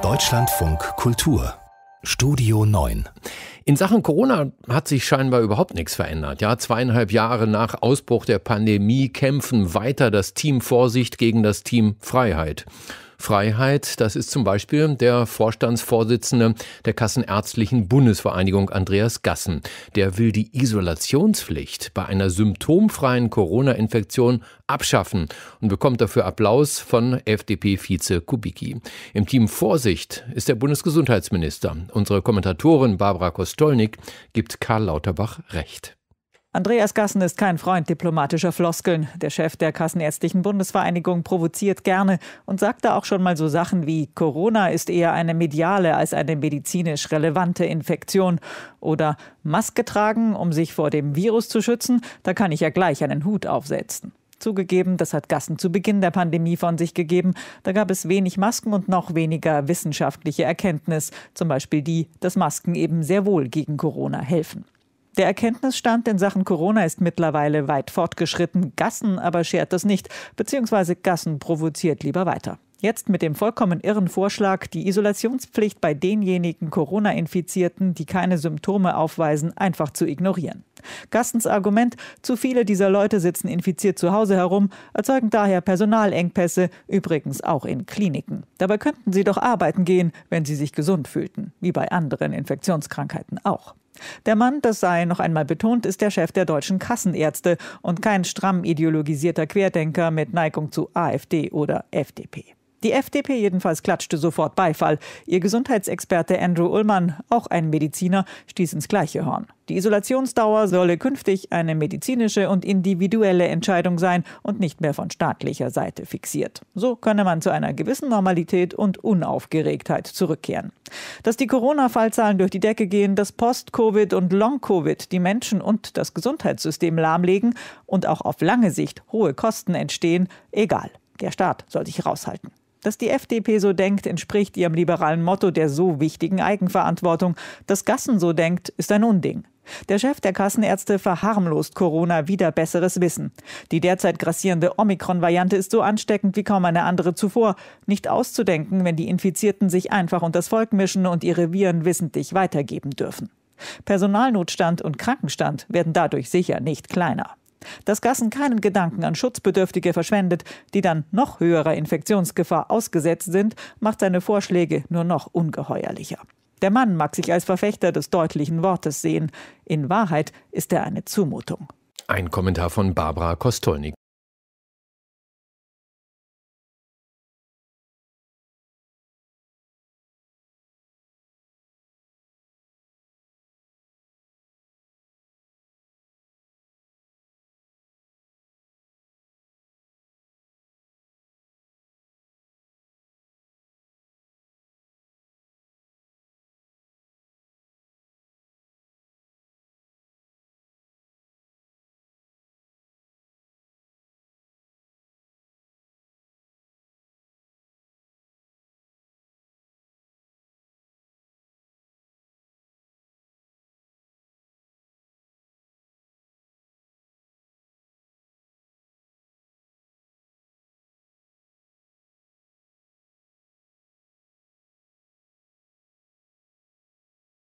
Deutschlandfunk Kultur Studio 9. In Sachen Corona hat sich scheinbar überhaupt nichts verändert. Ja, zweieinhalb Jahre nach Ausbruch der Pandemie kämpfen weiter das Team Vorsicht gegen das Team Freiheit. Freiheit. Das ist zum Beispiel der Vorstandsvorsitzende der Kassenärztlichen Bundesvereinigung Andreas Gassen. Der will die Isolationspflicht bei einer symptomfreien Corona-Infektion abschaffen und bekommt dafür Applaus von FDP-Vize Kubicki. Im Team Vorsicht ist der Bundesgesundheitsminister. Unsere Kommentatorin Barbara Kostolnik gibt Karl Lauterbach recht. Andreas Gassen ist kein Freund diplomatischer Floskeln. Der Chef der Kassenärztlichen Bundesvereinigung provoziert gerne und sagte auch schon mal so Sachen wie Corona ist eher eine mediale als eine medizinisch relevante Infektion oder Maske tragen, um sich vor dem Virus zu schützen, da kann ich ja gleich einen Hut aufsetzen. Zugegeben, das hat Gassen zu Beginn der Pandemie von sich gegeben. Da gab es wenig Masken und noch weniger wissenschaftliche Erkenntnis, zum Beispiel die, dass Masken eben sehr wohl gegen Corona helfen. Der Erkenntnisstand in Sachen Corona ist mittlerweile weit fortgeschritten. Gassen aber schert das nicht, beziehungsweise Gassen provoziert lieber weiter. Jetzt mit dem vollkommen irren Vorschlag, die Isolationspflicht bei denjenigen Corona-Infizierten, die keine Symptome aufweisen, einfach zu ignorieren. Gastens Argument, zu viele dieser Leute sitzen infiziert zu Hause herum, erzeugen daher Personalengpässe, übrigens auch in Kliniken. Dabei könnten sie doch arbeiten gehen, wenn sie sich gesund fühlten, wie bei anderen Infektionskrankheiten auch. Der Mann, das sei noch einmal betont, ist der Chef der deutschen Kassenärzte und kein stramm ideologisierter Querdenker mit Neigung zu AfD oder FDP. Die FDP jedenfalls klatschte sofort Beifall. Ihr Gesundheitsexperte Andrew Ullmann, auch ein Mediziner, stieß ins gleiche Horn. Die Isolationsdauer solle künftig eine medizinische und individuelle Entscheidung sein und nicht mehr von staatlicher Seite fixiert. So könne man zu einer gewissen Normalität und Unaufgeregtheit zurückkehren. Dass die Corona-Fallzahlen durch die Decke gehen, dass Post-Covid und Long-Covid die Menschen und das Gesundheitssystem lahmlegen und auch auf lange Sicht hohe Kosten entstehen, egal. Der Staat soll sich raushalten. Dass die FDP so denkt, entspricht ihrem liberalen Motto der so wichtigen Eigenverantwortung. Dass Gassen so denkt, ist ein Unding. Der Chef der Kassenärzte verharmlost Corona wieder besseres Wissen. Die derzeit grassierende Omikron-Variante ist so ansteckend wie kaum eine andere zuvor. Nicht auszudenken, wenn die Infizierten sich einfach unters Volk mischen und ihre Viren wissentlich weitergeben dürfen. Personalnotstand und Krankenstand werden dadurch sicher nicht kleiner dass Gassen keinen Gedanken an Schutzbedürftige verschwendet, die dann noch höherer Infektionsgefahr ausgesetzt sind, macht seine Vorschläge nur noch ungeheuerlicher. Der Mann mag sich als Verfechter des deutlichen Wortes sehen. In Wahrheit ist er eine Zumutung. Ein Kommentar von Barbara Kostolnik.